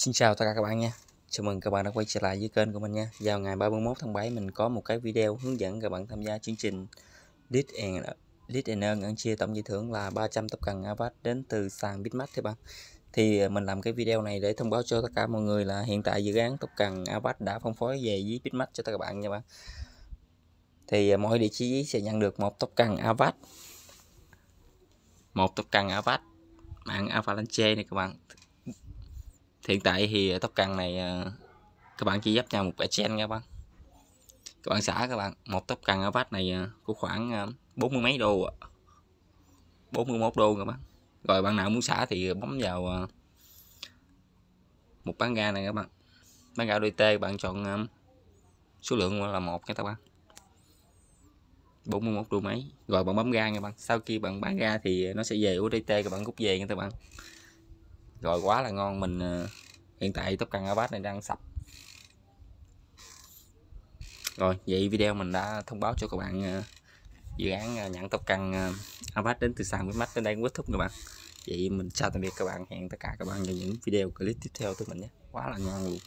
Xin chào tất cả các bạn nha Chào mừng các bạn đã quay trở lại với kênh của mình nha Vào ngày 31 tháng 7 mình có một cái video hướng dẫn các bạn tham gia chương trình Lead and, Lead and Earn ăn chia tổng giải thưởng là 300 tập cần avat đến từ sàn Bitmax các bạn Thì ờ, mình làm cái video này để thông báo cho tất cả mọi người là hiện tại dự án tập cần avat đã phân phối về với Bitmax cho tất cả các bạn nha bạn Thì ờ, mỗi địa chỉ sẽ nhận được một tập cần avat một tập cần avat mạng Avalanche này các bạn hiện tại thì ờ, tóc cần này ờ, các bạn chỉ dắp nhau một percent nha các bạn các bạn xả các bạn một tóc cần ở vách này ờ, của khoảng bốn mươi mấy đô 41 đô các bạn rồi bạn nào muốn xả thì bấm vào một bán ga này các bạn bán ga đôi t bạn chọn số lượng là một nha các bạn 41 đô mấy rồi bạn bấm ga nha bạn sau khi bạn bán ra thì nó sẽ về UDT các bạn rút về nha các bạn rồi quá là ngon mình ờ, hiện tại tóc căn abad này đang sập rồi vậy video mình đã thông báo cho các bạn ờ, dự án ờ, nhận tóc căn abad đến từ sàn với mắt đến đây cũng kết thúc các bạn vậy mình chào tạm biệt các bạn hẹn tất cả các bạn vào những video clip tiếp theo của mình nhé quá là ngon luôn